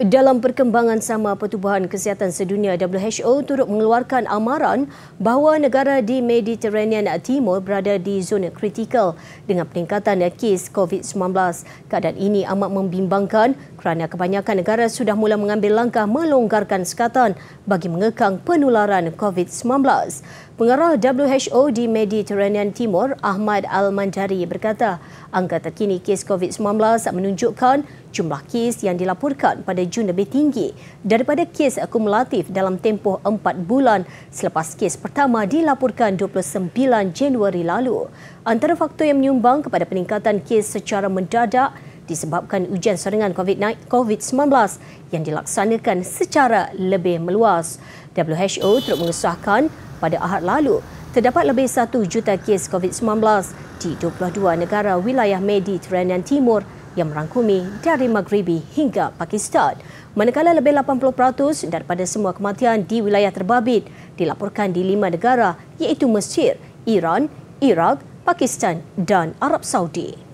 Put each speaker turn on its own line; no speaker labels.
Dalam perkembangan sama Pertubuhan Kesihatan Sedunia WHO turut mengeluarkan amaran bahawa negara di Mediterranean Timur berada di zona kritikal dengan peningkatan kes COVID-19. Keadaan ini amat membimbangkan kerana kebanyakan negara sudah mula mengambil langkah melonggarkan sekatan bagi mengekang penularan COVID-19. Pengarah WHO di Mediterranean Timur, Ahmad Al-Mandari berkata, angka terkini kes COVID-19 menunjukkan jumlah kes yang dilaporkan pada Jun lebih tinggi daripada kes akumulatif dalam tempoh 4 bulan selepas kes pertama dilaporkan 29 Januari lalu. Antara faktor yang menyumbang kepada peningkatan kes secara mendadak disebabkan ujian serangan COVID-19 yang dilaksanakan secara lebih meluas. WHO turut mengesahkan pada Ahad lalu terdapat lebih 1 juta kes COVID-19 di 22 negara wilayah Mediterranean Timur yang merangkumi dari Maghribi hingga Pakistan. Manakala lebih 80% daripada semua kematian di wilayah terbabit dilaporkan di lima negara iaitu Mesir, Iran, Iraq, Pakistan dan Arab Saudi.